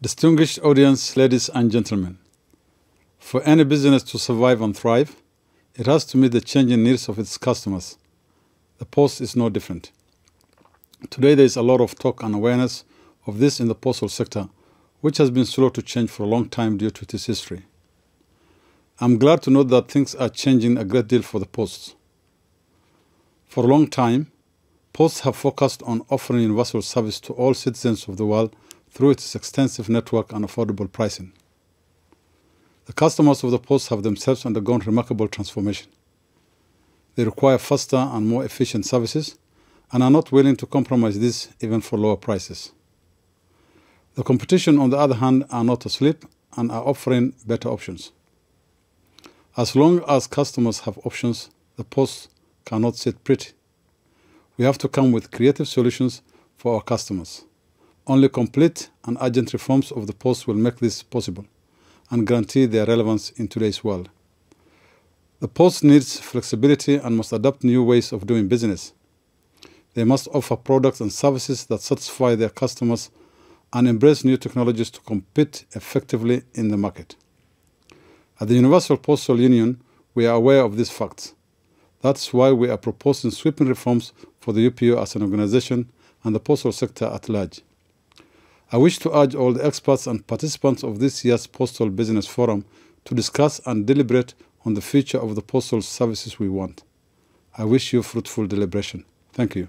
Distinguished audience, ladies and gentlemen, for any business to survive and thrive, it has to meet the changing needs of its customers. The post is no different. Today, there is a lot of talk and awareness of this in the postal sector, which has been slow to change for a long time due to its history. I'm glad to note that things are changing a great deal for the posts. For a long time, Post have focused on offering universal service to all citizens of the world through its extensive network and affordable pricing. The customers of the Post have themselves undergone remarkable transformation. They require faster and more efficient services and are not willing to compromise this even for lower prices. The competition, on the other hand, are not asleep and are offering better options. As long as customers have options, the Post cannot sit pretty we have to come with creative solutions for our customers. Only complete and urgent reforms of the post will make this possible and guarantee their relevance in today's world. The post needs flexibility and must adopt new ways of doing business. They must offer products and services that satisfy their customers and embrace new technologies to compete effectively in the market. At the Universal Postal Union, we are aware of these facts that's why we are proposing sweeping reforms for the UPU as an organization and the postal sector at large. I wish to urge all the experts and participants of this year's Postal Business Forum to discuss and deliberate on the future of the postal services we want. I wish you fruitful deliberation. Thank you.